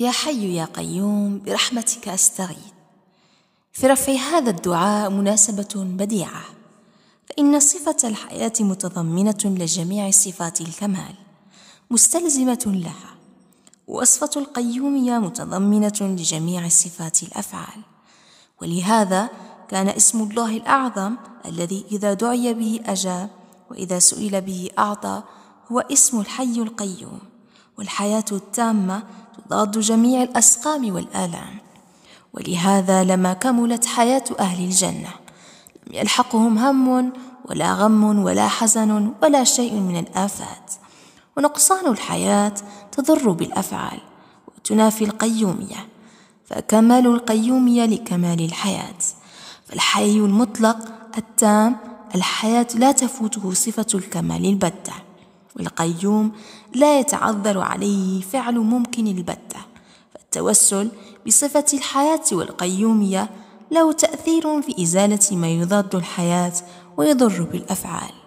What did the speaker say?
يا حي يا قيوم برحمتك أستغيث في رفع هذا الدعاء مناسبة بديعة فإن صفة الحياة متضمنة لجميع صفات الكمال مستلزمة لها وصفة القيومية متضمنة لجميع صفات الأفعال ولهذا كان اسم الله الأعظم الذي إذا دعي به أجاب وإذا سئل به أعطى هو اسم الحي القيوم والحياة التامة تضاد جميع الاسقام والالام ولهذا لما كملت حياه اهل الجنه لم يلحقهم هم ولا غم ولا حزن ولا شيء من الافات ونقصان الحياه تضر بالافعال وتنافي القيوميه فكمال القيوميه لكمال الحياه فالحي المطلق التام الحياه لا تفوته صفه الكمال البتة والقيوم لا يتعذر عليه فعل ممكن البتة فالتوسل بصفة الحياة والقيومية له تأثير في إزالة ما يضاد الحياة ويضر بالأفعال